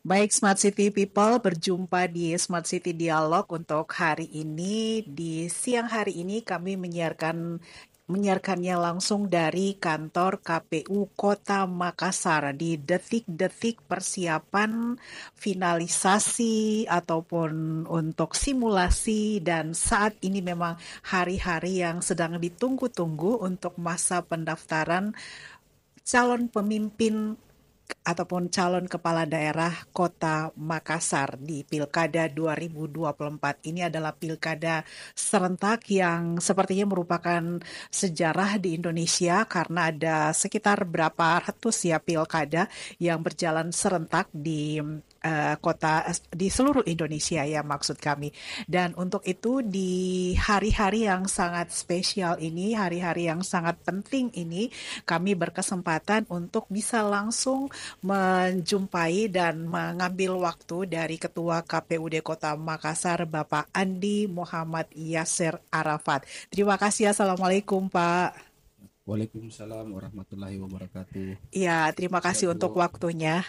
Baik Smart City People, berjumpa di Smart City Dialog untuk hari ini. Di siang hari ini kami menyiarkan menyiarkannya langsung dari kantor KPU Kota Makassar di detik-detik persiapan finalisasi ataupun untuk simulasi dan saat ini memang hari-hari yang sedang ditunggu-tunggu untuk masa pendaftaran calon pemimpin ataupun calon kepala daerah Kota Makassar di Pilkada 2024. Ini adalah pilkada serentak yang sepertinya merupakan sejarah di Indonesia karena ada sekitar berapa ratus ya pilkada yang berjalan serentak di eh, kota di seluruh Indonesia ya maksud kami. Dan untuk itu di hari-hari yang sangat spesial ini, hari-hari yang sangat penting ini, kami berkesempatan untuk bisa langsung menjumpai dan mengambil waktu dari Ketua KPUD Kota Makassar Bapak Andi Muhammad Yasir Arafat. Terima kasih. Assalamualaikum Pak. Waalaikumsalam warahmatullahi wabarakatuh. Iya, terima kasih Siap, ya, untuk waktunya.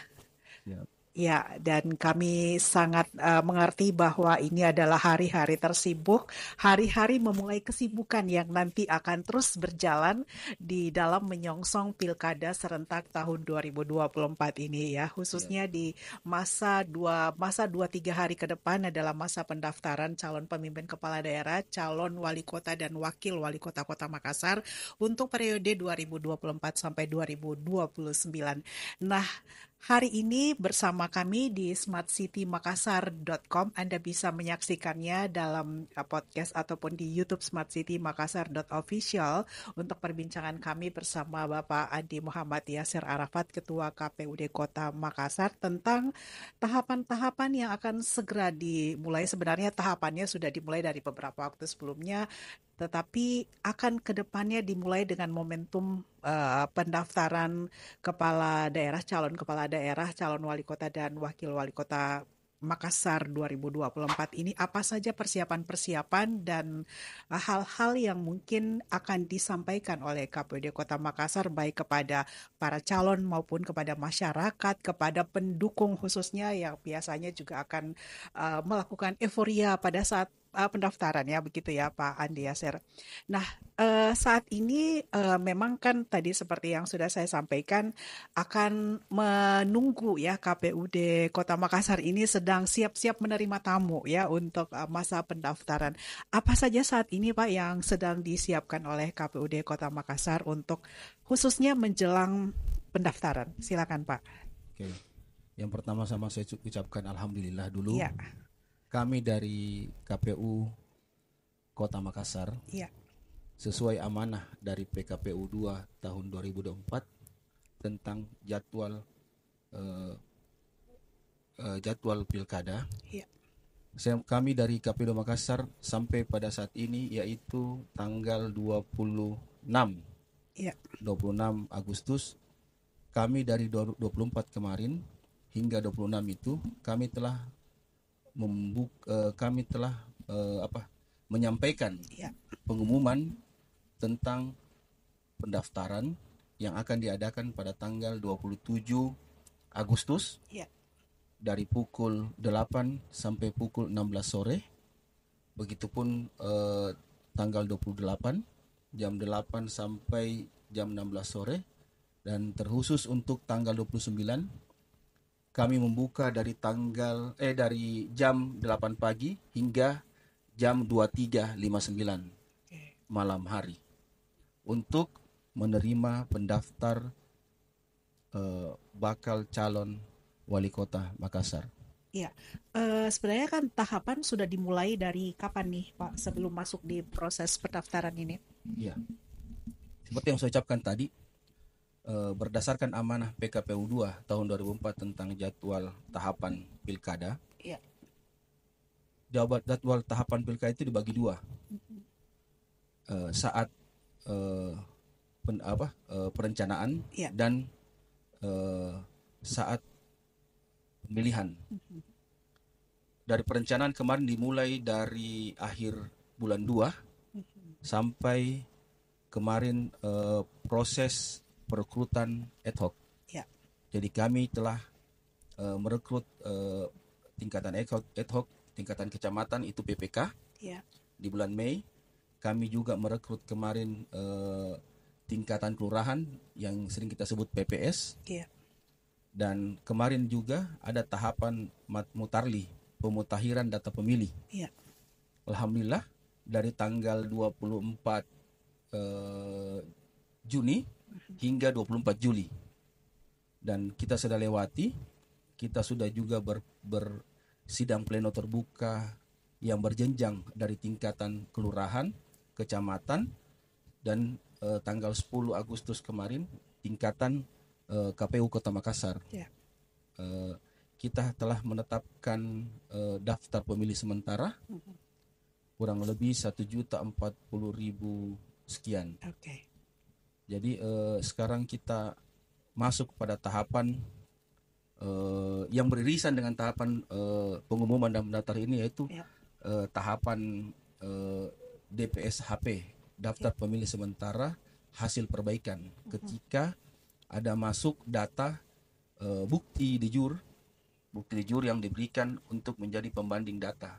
Siap. Ya. Ya, dan kami sangat uh, mengerti bahwa ini adalah hari-hari tersibuk, hari-hari memulai kesibukan yang nanti akan terus berjalan di dalam menyongsong pilkada serentak tahun 2024 ini ya, khususnya ya. di masa dua masa dua tiga hari ke depan adalah masa pendaftaran calon pemimpin kepala daerah, calon wali kota dan wakil wali kota Kota Makassar untuk periode 2024 sampai 2029. Nah, Hari ini bersama kami di smartcitymakassar.com Anda bisa menyaksikannya dalam uh, podcast ataupun di YouTube smartcitymakassar.official untuk perbincangan kami bersama Bapak Adi Muhammad Yasir Arafat Ketua KPUD Kota Makassar tentang tahapan-tahapan yang akan segera dimulai. Sebenarnya tahapannya sudah dimulai dari beberapa waktu sebelumnya tetapi akan kedepannya dimulai dengan momentum uh, pendaftaran kepala daerah, calon kepala daerah, calon wali kota dan wakil wali kota Makassar 2024 ini apa saja persiapan-persiapan dan hal-hal yang mungkin akan disampaikan oleh KPD Kota Makassar baik kepada para calon maupun kepada masyarakat, kepada pendukung khususnya yang biasanya juga akan uh, melakukan euforia pada saat uh, eh, pendaftaran ya begitu ya Pak Andi Yaser. Nah uh, saat ini uh, memang kan tadi seperti yang sudah saya sampaikan akan menunggu ya KPUD Kota Makassar ini sedang siap-siap menerima tamu ya untuk uh, masa pendaftaran. Apa saja saat ini Pak yang sedang disiapkan oleh KPUD Kota Makassar untuk khususnya menjelang pendaftaran? Silakan Pak. Oke. Yang pertama sama saya ucapkan alhamdulillah dulu. Ya kami dari KPU Kota Makassar ya. sesuai amanah dari PKPU 2 tahun 2024 tentang jadwal uh, uh, jadwal pilkada. Ya. Saya, kami dari KPU Makassar sampai pada saat ini yaitu tanggal 26 ya. 26 Agustus kami dari 24 kemarin hingga 26 itu kami telah membuka, eh, kami telah uh, apa menyampaikan ya. pengumuman tentang pendaftaran yang akan diadakan pada tanggal 27 Agustus ya. dari pukul 8 sampai pukul 16 sore begitupun eh, tanggal 28 jam 8 sampai jam 16 sore dan terkhusus untuk tanggal 29 kami membuka dari tanggal eh dari jam 8 pagi hingga jam 23.59 malam hari untuk menerima pendaftar eh, bakal calon wali kota Makassar. Ya, eh, sebenarnya kan tahapan sudah dimulai dari kapan nih Pak sebelum masuk di proses pendaftaran ini? Iya, seperti yang saya ucapkan tadi, Eh, berdasarkan amanah PKPU 2 tahun 2004 tentang jadwal tahapan pilkada. Iya. jadwal tahapan pilkada itu dibagi dua. Mm-hmm. Uh, saat uh, pen, apa uh, perencanaan ya. dan uh, saat pemilihan. Mm-hmm. Dari perencanaan kemarin dimulai dari akhir bulan 2 mm-hmm. sampai kemarin uh, proses perekrutan ad hoc. Ya. Jadi kami telah uh, merekrut uh, tingkatan ad hoc, ad hoc, tingkatan kecamatan itu PPK. Ya. Di bulan Mei kami juga merekrut kemarin uh, tingkatan kelurahan yang sering kita sebut PPS. Ya. Dan kemarin juga ada tahapan mutarli pemutahiran data pemilih. Ya. Alhamdulillah dari tanggal 24 eh, Juni hingga 24 Juli. Dan kita sudah lewati, kita sudah juga ber, bersidang pleno terbuka yang berjenjang dari tingkatan kelurahan, kecamatan, dan eh, tanggal 10 Agustus kemarin tingkatan eh, KPU Kota Makassar. Yeah. Eh, kita telah menetapkan eh, daftar pemilih sementara mm-hmm. kurang lebih satu juta empat puluh ribu sekian. Okay. Jadi eh, sekarang kita masuk pada tahapan eh, yang beririsan dengan tahapan eh, pengumuman dan mendaftar ini yaitu ya. eh, tahapan eh, DPS HP daftar ya. pemilih sementara hasil perbaikan ketika ada masuk data uh, bukti di jur bukti di jur yang diberikan untuk menjadi pembanding data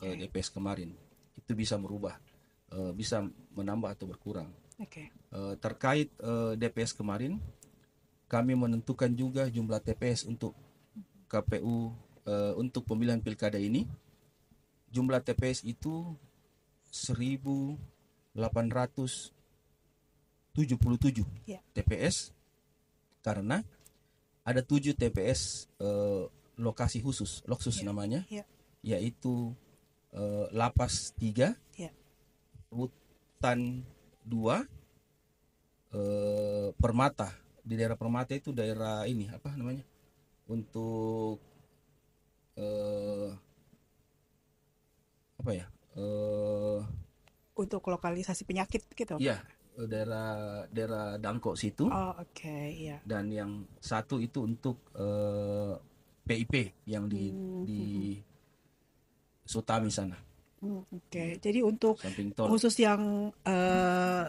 eh, okay. uh, DPS kemarin itu bisa merubah uh, bisa menambah atau berkurang. Okay. Uh, eh, terkait uh, eh, DPS kemarin, kami menentukan juga jumlah TPS untuk KPU uh, eh, untuk pemilihan pilkada ini. Jumlah TPS itu 1.877 yeah. TPS karena ada 7 TPS uh, lokasi khusus, loksus yeah. namanya, yeah. yaitu uh, Lapas 3, yeah. Hutan dua eh, Permata di daerah Permata itu daerah ini apa namanya untuk eh, apa ya eh, untuk lokalisasi penyakit gitu ya daerah daerah Dangkok situ oh, oke okay, iya. dan yang satu itu untuk eh, PIP yang di hmm. di hmm, hmm. Sutami sana Hmm, oke, hmm. jadi untuk khusus yang uh,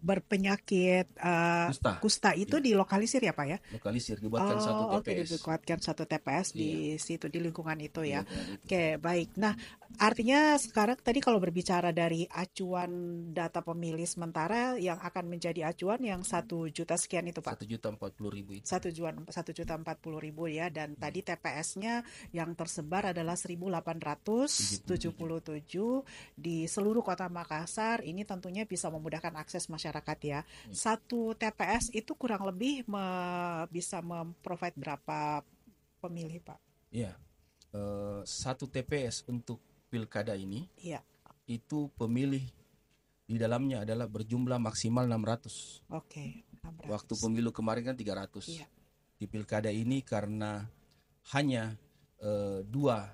berpenyakit uh, kusta. kusta itu iya. dilokalisir ya pak ya? Lokalisir dibuatkan oh, satu TPS. Oke, okay, dibuatkan satu TPS iya. di situ di lingkungan itu ya. iya, oke okay, baik. Nah artinya sekarang tadi kalau berbicara dari acuan data pemilih sementara yang akan menjadi acuan yang satu juta sekian itu pak? Satu juta empat puluh ribu. Satu juta satu juta empat puluh ribu ya dan hmm. tadi TPS-nya yang tersebar adalah delapan ratus tujuh puluh tujuh di seluruh kota Makassar. Ini tentunya bisa memudahkan akses masyarakat masyarakat ya. Hmm. Satu TPS itu kurang lebih me bisa memprovide berapa pemilih, Pak? Iya. Uh, satu TPS untuk pilkada ini. ya. Itu pemilih di dalamnya adalah berjumlah maksimal 600. Oke, okay, Waktu pemilu kemarin kan 300. Iya. Di pilkada ini karena hanya uh, dua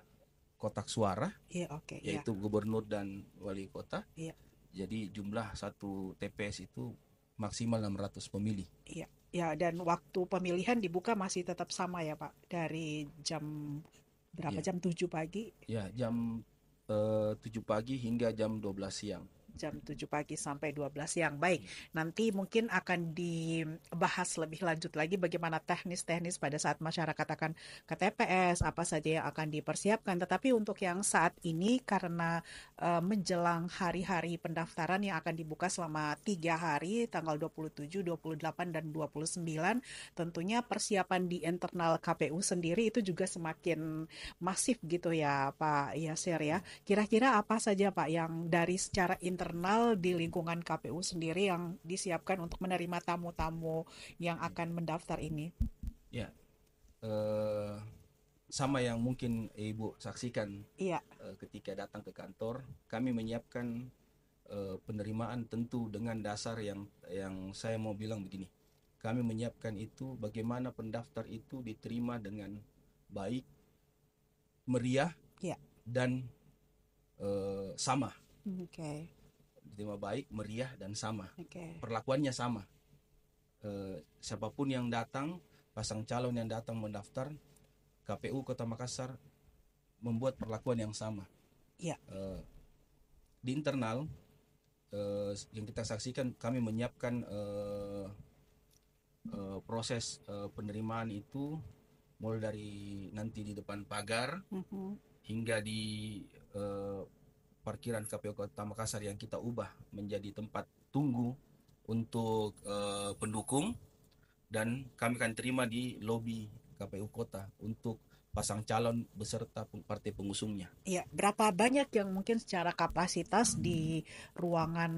kotak suara, iya, okay, iya. yaitu gubernur dan wali kota. Iya. Jadi jumlah satu TPS itu maksimal 600 pemilih. Iya. Ya, dan waktu pemilihan dibuka masih tetap sama ya, Pak. Dari jam berapa? Ya. Jam 7 pagi. Ya, jam eh, 7 pagi hingga jam 12 siang jam 7 pagi sampai 12 siang. Baik, hmm. nanti mungkin akan dibahas lebih lanjut lagi bagaimana teknis-teknis pada saat masyarakat akan ke TPS, apa saja yang akan dipersiapkan. Tetapi untuk yang saat ini karena uh, menjelang hari-hari pendaftaran yang akan dibuka selama tiga hari, tanggal 27, 28, dan 29, tentunya persiapan di internal KPU sendiri itu juga semakin masif gitu ya Pak Yasir ya. Hmm. Kira-kira apa saja Pak yang dari secara internal internal di lingkungan KPU sendiri yang disiapkan untuk menerima tamu-tamu yang akan mendaftar ini? Ya, uh, sama yang mungkin Ibu saksikan ya. uh, ketika datang ke kantor, kami menyiapkan uh, penerimaan tentu dengan dasar yang yang saya mau bilang begini. Kami menyiapkan itu bagaimana pendaftar itu diterima dengan baik, meriah, ya. dan uh, sama. Hmm, oke. Okay diterima baik, meriah dan sama. Okay. Perlakuannya sama. E, siapapun yang datang, pasang calon yang datang mendaftar, KPU Kota Makassar membuat perlakuan yang sama. Ya. E, di internal e, yang kita saksikan kami menyiapkan e, e, proses e, penerimaan itu mulai dari nanti di depan pagar mm -hmm. hingga di e, parkiran KPU Kota Makassar yang kita ubah menjadi tempat tunggu untuk uh, pendukung dan kami akan terima di lobi KPU Kota untuk pasang calon beserta partai pengusungnya. Iya, berapa banyak yang mungkin secara kapasitas di ruangan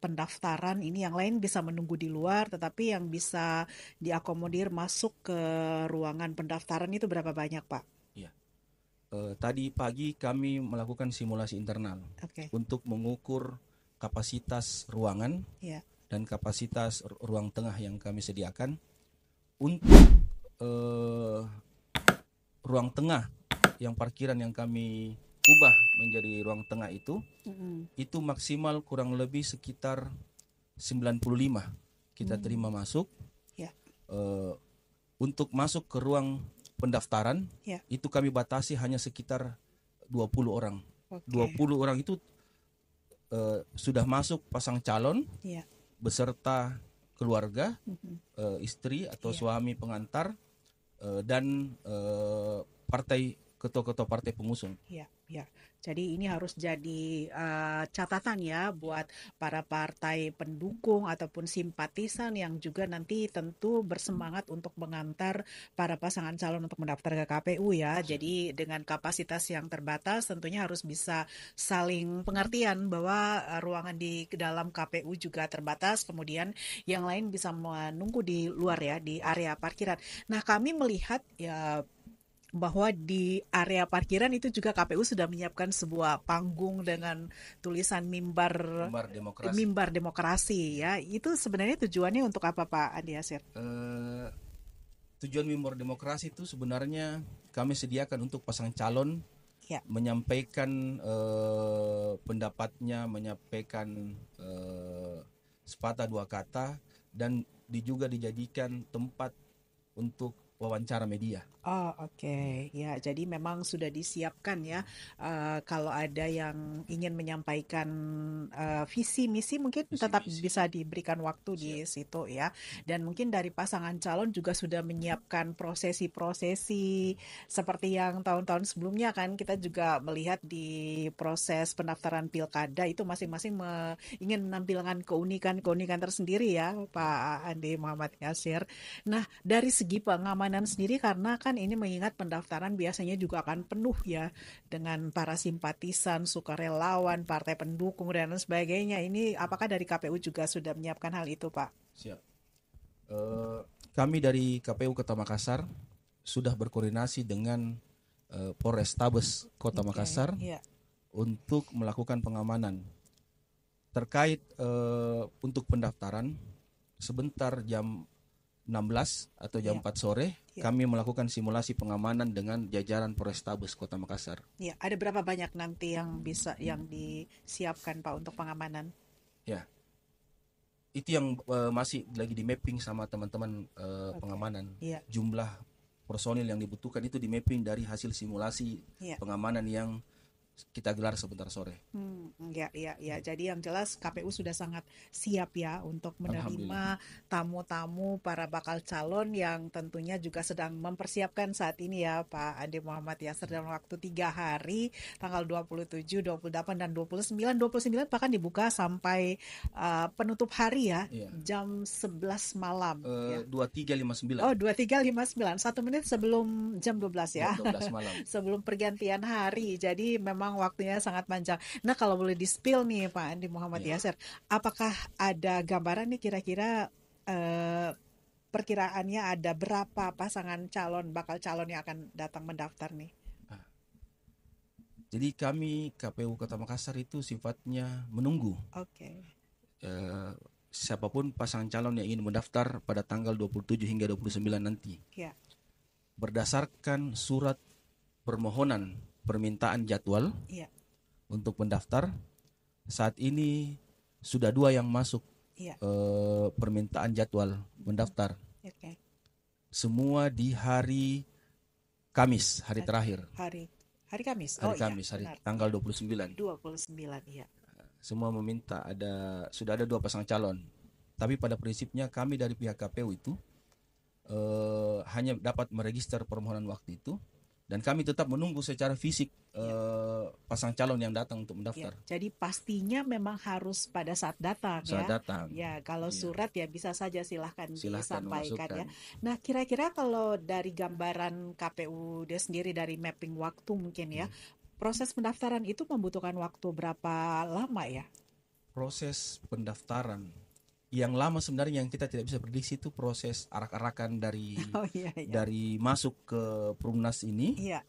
pendaftaran ini yang lain bisa menunggu di luar, tetapi yang bisa diakomodir masuk ke ruangan pendaftaran itu berapa banyak, Pak? uh, tadi pagi kami melakukan simulasi internal okay. untuk mengukur kapasitas ruangan yeah. dan kapasitas ruang tengah yang kami sediakan untuk uh, ruang tengah yang parkiran yang kami ubah menjadi ruang tengah itu mm -hmm. itu maksimal kurang lebih sekitar 95 kita mm. terima masuk yeah. Ya. uh, untuk masuk ke ruang pendaftaran ya. itu kami batasi hanya sekitar 20 orang. Okay. 20 orang itu uh, sudah masuk pasang calon ya. beserta keluarga, mm -hmm. uh, istri atau ya. suami pengantar uh, dan uh, partai ketua-ketua partai pengusung. Ya, ya. Jadi ini harus jadi uh, catatan ya buat para partai pendukung ataupun simpatisan yang juga nanti tentu bersemangat untuk mengantar para pasangan calon untuk mendaftar ke KPU ya. Jadi dengan kapasitas yang terbatas tentunya harus bisa saling pengertian bahwa ruangan di dalam KPU juga terbatas. Kemudian yang lain bisa menunggu di luar ya di area parkiran. Nah, kami melihat ya bahwa di area parkiran itu juga KPU sudah menyiapkan sebuah panggung dengan tulisan mimbar mimbar demokrasi, mimbar demokrasi ya. Itu sebenarnya tujuannya untuk apa Pak Andi Asir? Uh, eh, tujuan mimbar demokrasi itu sebenarnya kami sediakan untuk pasang calon ya. menyampaikan uh, pendapatnya, menyampaikan uh, sepatah dua kata dan juga dijadikan tempat untuk wawancara media. Oh oke okay. ya jadi memang sudah disiapkan ya uh, kalau ada yang ingin menyampaikan uh, visi misi mungkin visi, tetap misi. bisa diberikan waktu Siap. di situ ya dan mungkin dari pasangan calon juga sudah menyiapkan prosesi-prosesi seperti yang tahun-tahun sebelumnya kan kita juga melihat di proses pendaftaran pilkada itu masing-masing me ingin menampilkan keunikan-keunikan tersendiri ya Pak Andi Muhammad Yasir. Nah dari segi pengamanan sendiri karena kan kan ini mengingat pendaftaran biasanya juga akan penuh ya dengan para simpatisan, sukarelawan, partai pendukung dan lain sebagainya. Ini apakah dari KPU juga sudah menyiapkan hal itu, Pak? Siap. Uh, kami dari KPU Kota Makassar sudah berkoordinasi dengan uh, Polrestabes Kota okay, Makassar yeah. untuk melakukan pengamanan terkait uh, untuk pendaftaran sebentar jam 16 atau jam ya. 4 sore ya. kami melakukan simulasi pengamanan dengan jajaran Polrestabes Kota Makassar. Ya, ada berapa banyak nanti yang bisa yang disiapkan Pak untuk pengamanan? Ya. Itu yang uh, masih lagi di mapping sama teman-teman uh, eh, okay. pengamanan. Ya. Jumlah personil yang dibutuhkan itu di mapping dari hasil simulasi ya. pengamanan yang kita gelar sebentar sore. Hmm, ya, ya, ya. Jadi yang jelas KPU sudah sangat siap ya untuk menerima tamu-tamu para bakal calon yang tentunya juga sedang mempersiapkan saat ini ya Pak Andi Muhammad ya sedang waktu tiga hari tanggal 27, 28 dan 29. 29 bahkan dibuka sampai uh, penutup hari ya iya. eh, ya. jam 11 malam. dua tiga lima sembilan Oh dua tiga lima sembilan satu menit sebelum jam 12 ya. 12 malam. sebelum pergantian hari. Jadi memang memang waktunya sangat panjang. Nah, kalau boleh di-spill nih Pak Andi Muhammad ya. Yasir, apakah ada gambaran nih kira-kira eh, perkiraannya ada berapa pasangan calon bakal calon yang akan datang mendaftar nih? Ah. Jadi kami KPU Kota Makassar itu sifatnya menunggu. Oke. Okay. Eh, siapapun pasangan calon yang ingin mendaftar pada tanggal 27 hingga 29 nanti. Ya. Berdasarkan surat permohonan permintaan jadwal ya. untuk mendaftar Saat ini sudah dua yang masuk ya. permintaan jadwal mendaftar. Iya, okay. Semua di hari Kamis, hari, hari terakhir. Hari hari Kamis. Hari oh, iya, Kamis, iya, hari benar. tanggal 29. 29 iya. Semua meminta ada sudah ada dua pasang calon. Tapi pada prinsipnya kami dari pihak KPU itu uh, hanya dapat meregister permohonan waktu itu dan kami tetap menunggu secara fisik ya. pasang calon yang datang untuk mendaftar. Ya, jadi pastinya memang harus pada saat datang ya. saat ya. datang. Ya, kalau ya. surat ya bisa saja silahkan, silahkan disampaikan masukkan. ya. Nah, kira-kira kalau dari gambaran KPU dia sendiri dari mapping waktu mungkin ya, hmm. proses pendaftaran itu membutuhkan waktu berapa lama ya? Proses pendaftaran yang lama sebenarnya yang kita tidak bisa prediksi itu proses arak-arakan dari oh, iya, iya. dari masuk ke Perumnas ini. Iya.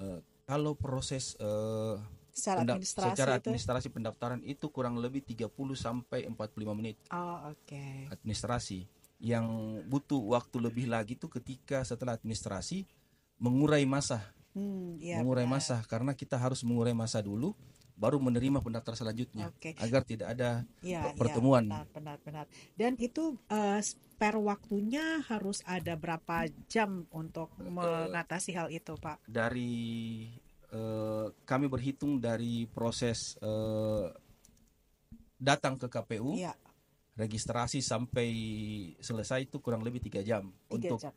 Uh, kalau proses uh, secara administrasi, secara administrasi itu? pendaftaran itu kurang lebih 30 sampai 45 menit. Oh, oke. Okay. Administrasi yang butuh waktu lebih lagi itu ketika setelah administrasi mengurai masa. Hmm, iya, mengurai benar. masa karena kita harus mengurai masa dulu baru menerima pendaftar selanjutnya okay. agar tidak ada ya, pertemuan. Ya, benar, benar, benar. Dan itu uh, spare waktunya harus ada berapa jam untuk uh, mengatasi hal itu, Pak? Dari uh, kami berhitung dari proses uh, datang ke KPU, ya. registrasi sampai selesai itu kurang lebih tiga jam 3 untuk jam.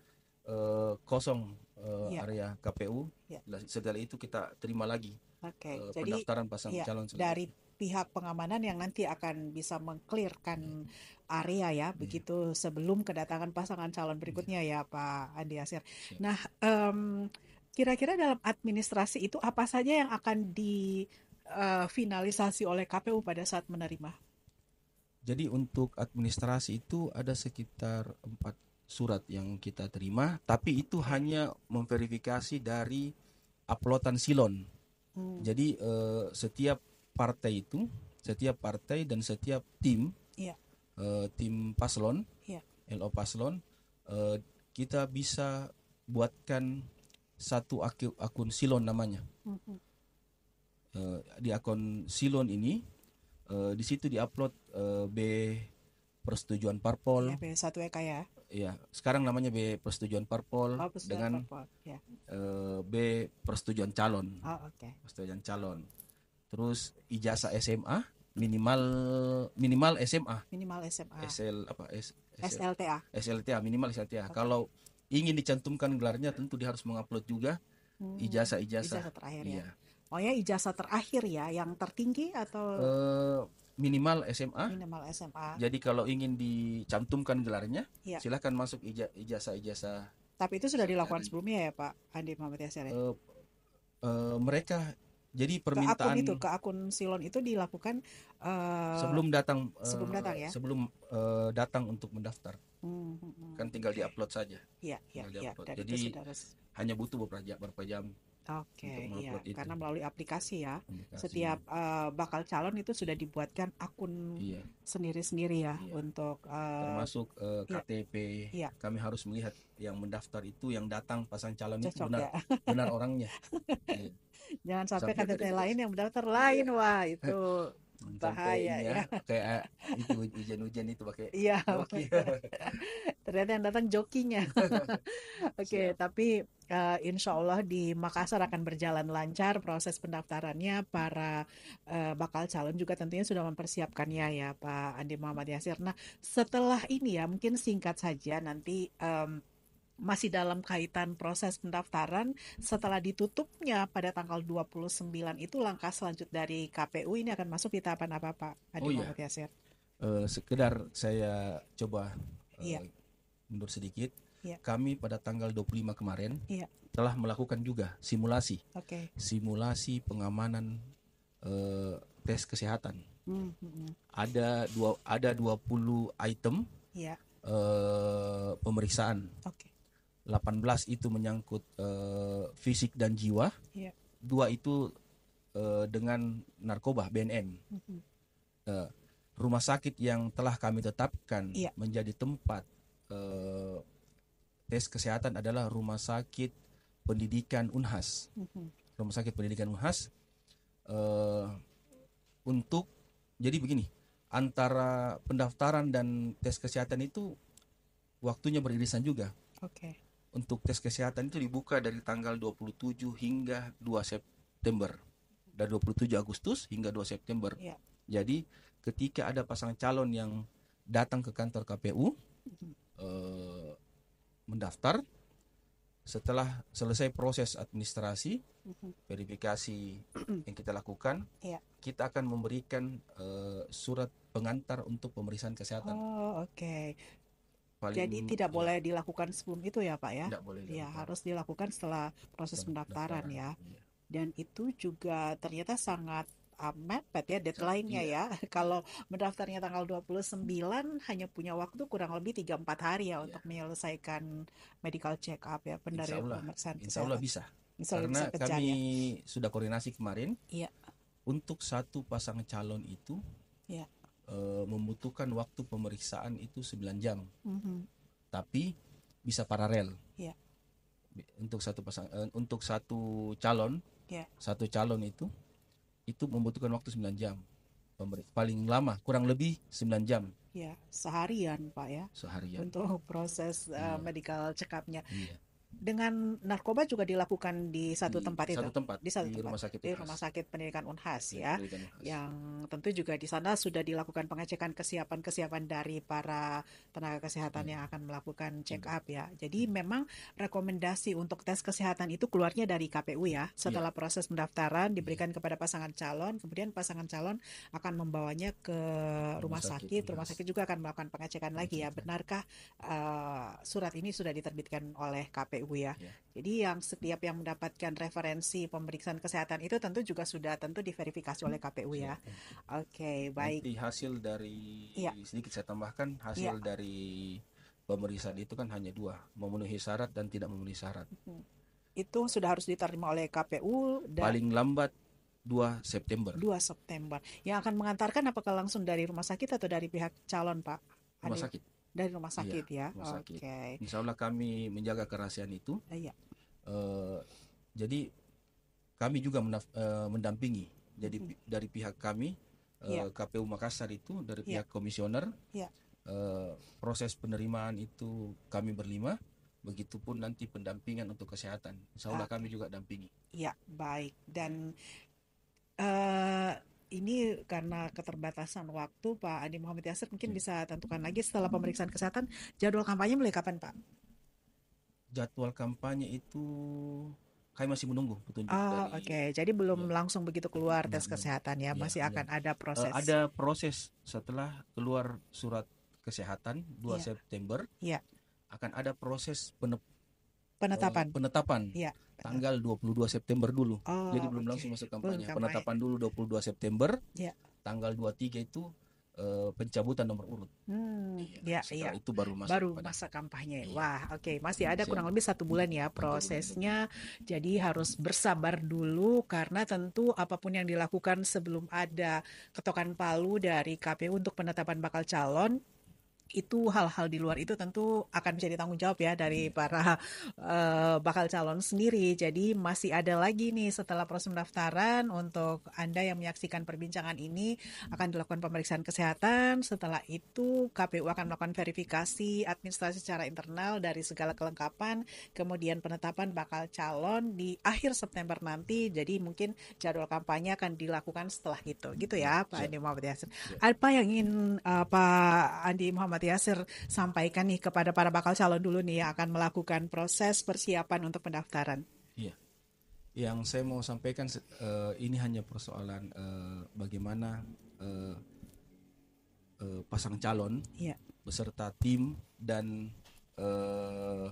Uh, kosong uh, ya. area KPU. Ya. Setelah itu kita terima lagi okay. uh, eh, jadi pendaftaran pasangan ya, calon dari pihak pengamanan yang nanti akan bisa mengklirkan hmm. area ya, iya. begitu sebelum kedatangan pasangan calon iya. berikutnya hmm. ya Pak Andi Asir. Siap. Nah, um, kira-kira dalam administrasi itu apa saja yang akan difinalisasi eh, uh, oleh KPU pada saat menerima? Jadi untuk administrasi itu ada sekitar empat surat yang kita terima, tapi itu hanya memverifikasi dari uploadan silon Hmm. Jadi uh, setiap partai itu, setiap partai dan setiap tim, yeah. Iya. uh, tim paslon, yeah. LO paslon, uh, kita bisa buatkan satu akun, akun silon namanya. Mm -hmm. uh, di akun silon ini, uh, di situ diupload uh, b persetujuan parpol. b satu ek ya. Iya, sekarang namanya B persetujuan parpol oh, dengan parpol. Yeah. Iya. Uh, B persetujuan calon. Oh, oke. Okay. Persetujuan calon. Terus ijazah SMA minimal minimal SMA. Minimal SMA. SL apa S, SL, SLTA. SLTA minimal SLTA. Okay. Kalau ingin dicantumkan gelarnya tentu dia harus mengupload juga hmm. ijazah-ijazah. Ijazah terakhir ya. iya. Oh ya ijazah terakhir ya, yang tertinggi atau uh, minimal SMA. Minimal SMA. Jadi kalau ingin dicantumkan gelarnya, ya. silahkan masuk ija, ijazah-ijazah. Tapi itu sudah dilakukan sebelumnya ya Pak Andi Muhammad Yasir. Uh, uh, mereka jadi permintaan ke akun itu ke akun Silon itu dilakukan uh, sebelum datang uh, sebelum datang ya sebelum uh, datang untuk mendaftar hmm, hmm, hmm. kan tinggal diupload saja ya, ya, ya, jadi hanya butuh beberapa jam, beberapa jam Oke, okay, iya. Karena melalui aplikasi ya. Aplikasi. Setiap uh, bakal calon itu sudah dibuatkan akun iya. sendiri-sendiri ya iya. untuk uh, termasuk uh, eh, iya. KTP. Iya. Kami harus melihat yang mendaftar itu yang datang pasang calon Cocok, itu benar ya. benar orangnya. Iya. Jangan sampai, sampai KTP lain yang mendaftar lain iya. wah itu bahaya ya. Oke, Kayak ah, itu hujan-hujan itu pakai. Iya. Ternyata yang datang jokinya. Oke, okay, tapi uh, insya Allah di Makassar akan berjalan lancar proses pendaftarannya. Para uh, bakal calon juga tentunya sudah mempersiapkannya ya Pak Andi Muhammad Yasir. Nah setelah ini ya mungkin singkat saja nanti. Um, masih dalam kaitan proses pendaftaran setelah ditutupnya pada tanggal 29 itu langkah selanjut dari KPU ini akan masuk di tahapan apa Pak Andi oh, iya. Muhammad iya. Yasir? Uh, sekedar saya coba uh, iya. mundur sedikit yeah. kami pada tanggal 25 kemarin yeah. telah melakukan juga simulasi. Okay. Simulasi pengamanan uh, tes kesehatan. Mm -hmm. Ada dua ada 20 item yeah. Iya. uh, pemeriksaan. Okay. 18 itu menyangkut uh, fisik dan jiwa. Yeah. Dua itu uh, dengan narkoba BNN. Mm -hmm. uh, rumah sakit yang telah kami tetapkan yeah. menjadi tempat uh, tes kesehatan adalah rumah sakit pendidikan Unhas. Mm-hmm. Rumah sakit pendidikan Unhas uh, untuk jadi begini, antara pendaftaran dan tes kesehatan itu waktunya beririsan juga. Oke. Okay. Untuk tes kesehatan itu dibuka dari tanggal 27 hingga 2 September. Dari 27 Agustus hingga 2 September. Yeah. Jadi ketika ada pasangan calon yang datang ke kantor KPU mm -hmm. eh, mendaftar setelah selesai proses administrasi mhm. verifikasi yang kita lakukan yeah. kita akan memberikan uh, surat pengantar untuk pemeriksaan kesehatan oh oke okay. Jadi tidak ya. boleh dilakukan sebelum itu ya Pak ya. Tidak boleh. Ya harus dilakukan setelah proses pendaftaran ya. ya. Dan itu juga ternyata sangat mepet ya deadline-nya iya. ya. Kalau mendaftarnya tanggal 29 hanya punya waktu kurang lebih 3 4 hari ya iya. untuk menyelesaikan medical check up ya benar pemeriksaan. Insya Allah bisa. Insya Allah Karena bisa kejar, kami ya. sudah koordinasi kemarin. Iya. Untuk satu pasang calon itu ya. membutuhkan waktu pemeriksaan itu 9 jam. Mhm. Tapi bisa paralel. Ya. Untuk satu pasang eh, untuk satu calon, Yeah. satu calon itu itu membutuhkan waktu 9 jam paling lama kurang lebih 9 jam ya seharian pak ya seharian untuk proses uh, iya. medical check upnya iya dengan narkoba juga dilakukan di satu di tempat satu itu tempat, di satu di tempat rumah sakit di rumah sakit pendidikan Unhas iya, ya, ya Unhas. yang tentu juga di sana sudah dilakukan pengecekan kesiapan-kesiapan dari para tenaga kesehatan hmm. yang akan melakukan check hmm. up ya jadi hmm. memang rekomendasi untuk tes kesehatan itu keluarnya dari KPU ya iya. setelah ya. proses pendaftaran iya. diberikan ya. kepada pasangan calon kemudian pasangan calon akan membawanya ke rumah, rumah sakit, sakit rumah sakit juga akan melakukan pengecekan lagi ya, ya. benarkah uh, surat ini sudah diterbitkan oleh KPU Ibu ya. Yeah. Jadi yang setiap yang mendapatkan referensi pemeriksaan kesehatan itu tentu juga sudah tentu diverifikasi oleh hmm, KPU ya. Oke, okay, baik. Nanti hasil dari yeah. sedikit saya tambahkan hasil yeah. dari pemeriksaan itu kan hanya dua, memenuhi syarat dan tidak memenuhi syarat. Hmm. Itu sudah harus diterima oleh KPU dan paling lambat 2 September. 2 September. Yang akan mengantarkan apakah langsung dari rumah sakit atau dari pihak calon, Pak? Rumah Adi? sakit dari rumah iya, sakit ya. ya. Rumah Oke. Okay. Insya Allah kami menjaga kerahasiaan itu. Nah, iya. Uh, jadi kami juga menaf, uh, mendampingi. Jadi hmm. dari pihak kami uh, eh, ya. KPU Makassar itu dari pihak pihak komisioner ya. uh, proses penerimaan itu kami berlima. Begitupun nanti pendampingan untuk kesehatan. Insya Allah okay. Ah. kami juga dampingi. Ya baik dan ini karena keterbatasan waktu Pak Adi Muhammad Yasir mungkin iya. bisa tentukan lagi setelah pemeriksaan kesehatan jadwal kampanye mulai kapan Pak? Jadwal kampanye itu kami masih menunggu petunjuk oh, dari. Oke, okay. jadi belum ya. langsung begitu keluar tes nah, kesehatan ya, ya masih ya, akan ada eh, proses. Uh, ada proses setelah keluar surat kesehatan 2 ya. September. Ya. Akan ada proses penep penetapan uh, penetapan ya. tanggal 22 September dulu. Oh, Jadi belum okay. langsung masuk kampanye. kampanye. penetapan dulu 22 September. Ya. Tanggal 23 itu eh, pencabutan nomor urut. Hmm, ya, ya, itu baru masa baru kampanye. masa kampanye. Ya. Wah, oke, okay. masih ada kurang lebih satu bulan ya prosesnya. Jadi harus bersabar dulu karena tentu apapun yang dilakukan sebelum ada ketokan palu dari KPU untuk penetapan bakal calon itu hal-hal di luar itu tentu akan menjadi tanggung jawab ya dari iya. para uh, bakal calon sendiri. Jadi masih ada lagi nih setelah proses pendaftaran untuk Anda yang menyaksikan perbincangan ini akan dilakukan pemeriksaan kesehatan. Setelah itu KPU akan melakukan verifikasi administrasi secara internal dari segala kelengkapan, kemudian penetapan bakal calon di akhir September nanti. Jadi mungkin jadwal kampanye akan dilakukan setelah itu. Gitu ya Pak iya. Andi Muhammad Yasin. Iya. Apa yang ingin uh, Pak Andi Muhammad Mbak Tia sampaikan nih kepada para bakal calon dulu nih yang akan melakukan proses persiapan untuk pendaftaran? Iya, yang saya mau sampaikan uh, ini hanya persoalan uh, bagaimana uh, uh, pasang calon iya. beserta tim dan uh,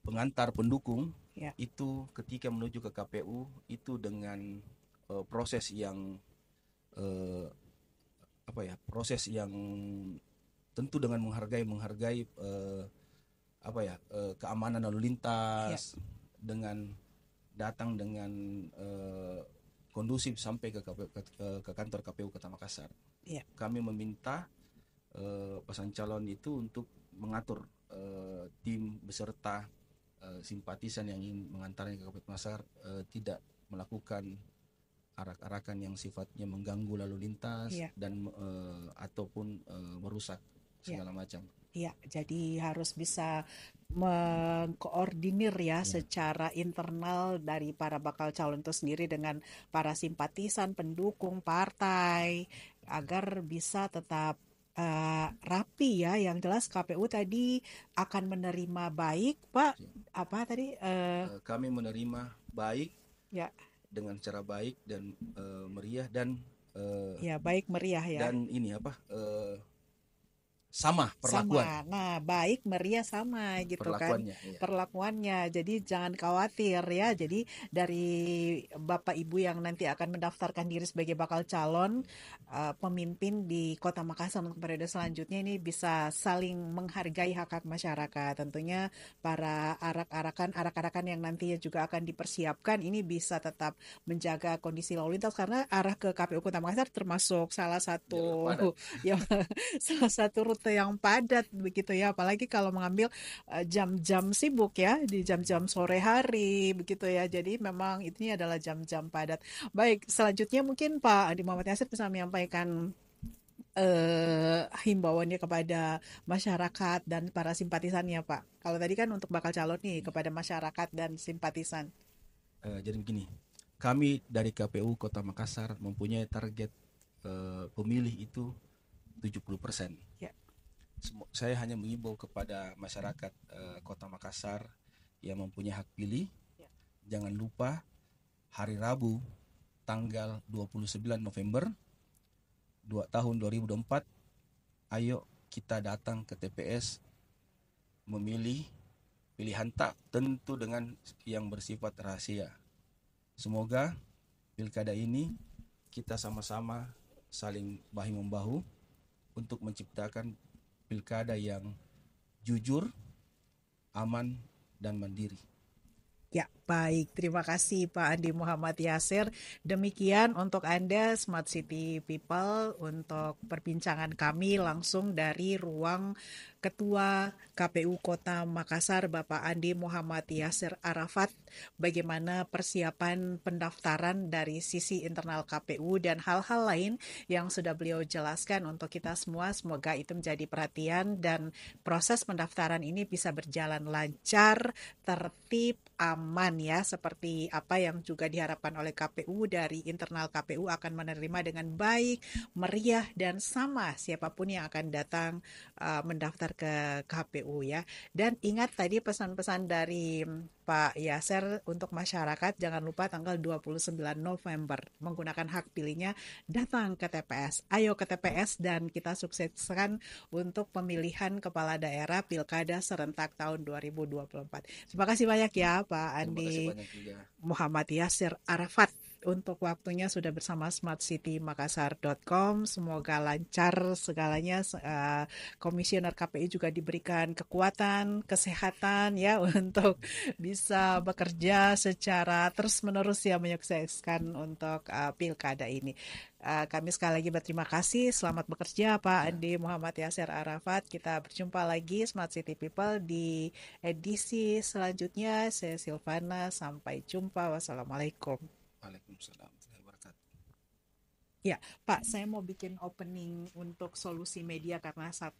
pengantar pendukung iya. itu ketika menuju ke KPU itu dengan uh, proses yang uh, apa ya proses yang tentu dengan menghargai menghargai uh, apa ya uh, keamanan lalu lintas yeah. dengan datang dengan uh, kondusif sampai ke, KPU, ke, ke kantor KPU Kota Makassar. Yeah. Kami meminta uh, pasangan calon itu untuk mengatur uh, tim beserta uh, simpatisan yang ingin mengantarnya ke KPU Makassar uh, tidak melakukan arak-arakan yang sifatnya mengganggu lalu lintas yeah. dan uh, ataupun uh, merusak iya. segala yeah. macam. Iya, jadi harus bisa mengkoordinir ya, ya secara internal dari para bakal calon itu sendiri dengan para simpatisan, pendukung partai agar bisa tetap uh, rapi ya. Yang jelas KPU tadi akan menerima baik, Pak. Ya. Apa tadi? Uh, Kami menerima baik. Ya dengan cara baik dan uh, meriah dan uh, ya baik meriah ya dan ini apa uh, sama perlakuan. Sama. Nah, baik meriah sama gitu kan. perlakuannya, kan. Iya. Perlakuannya. Jadi jangan khawatir ya. Jadi dari Bapak Ibu yang nanti akan mendaftarkan diri sebagai bakal calon uh, pemimpin di Kota Makassar untuk periode selanjutnya ini bisa saling menghargai hak-hak masyarakat. Tentunya para arak-arakan arak-arakan yang nantinya juga akan dipersiapkan ini bisa tetap menjaga kondisi lalu lintas karena arah ke KPU Kota Makassar termasuk salah satu ya, salah satu rute waktu yang padat begitu ya apalagi kalau mengambil eh, jam-jam sibuk ya di jam-jam sore hari begitu ya jadi memang ini adalah jam-jam padat baik selanjutnya mungkin Pak Adi Muhammad Yasir bisa menyampaikan uh, himbauannya kepada masyarakat dan para simpatisannya Pak? Kalau tadi kan untuk bakal calon nih kepada masyarakat dan simpatisan. uh, jadi begini, kami dari KPU Kota Makassar mempunyai target uh, pemilih itu 70 persen. Ya saya hanya mengimbau kepada masyarakat uh, Kota Makassar yang mempunyai hak pilih ya. jangan lupa hari Rabu tanggal 29 November 2 tahun 2024 ayo kita datang ke TPS memilih pilihan tak tentu dengan yang bersifat rahasia. Semoga pilkada ini kita sama-sama saling bahu membahu untuk menciptakan pilkada yang jujur, aman, dan mandiri. Ya, Baik, terima kasih Pak Andi Muhammad Yasir. Demikian untuk Anda Smart City People untuk perbincangan kami langsung dari ruang Ketua KPU Kota Makassar Bapak Andi Muhammad Yasir Arafat bagaimana persiapan pendaftaran dari sisi internal KPU dan hal-hal lain yang sudah beliau jelaskan untuk kita semua semoga itu menjadi perhatian dan proses pendaftaran ini bisa berjalan lancar, tertib, aman pengusulan ya seperti apa yang juga diharapkan oleh KPU dari internal KPU akan menerima dengan baik, meriah dan sama siapapun yang akan datang uh, mendaftar ke KPU ya. Dan ingat tadi pesan-pesan dari Pak Yaser untuk masyarakat jangan lupa tanggal 29 November menggunakan hak pilihnya datang ke TPS. Ayo ke TPS dan kita sukseskan untuk pemilihan kepala daerah Pilkada serentak tahun 2024. Terima kasih banyak ya Pak Andi Muhammad yaser Arafat untuk waktunya sudah bersama smartcitymakassar.com. Semoga lancar segalanya. Eh, Komisioner KPI juga diberikan kekuatan, kesehatan ya untuk bisa bekerja secara terus-menerus ya menyukseskan untuk uh, pilkada ini. Uh, kami sekali lagi berterima kasih. Selamat bekerja Pak ya. Andi Muhammad Yasir Arafat. Kita berjumpa lagi Smart City People di edisi selanjutnya. Saya Silvana. Sampai jumpa. Wassalamualaikum. Waalaikumsalam warahmatullahi wabarakatuh. Ya, Pak, saya mau bikin opening untuk solusi media karena saat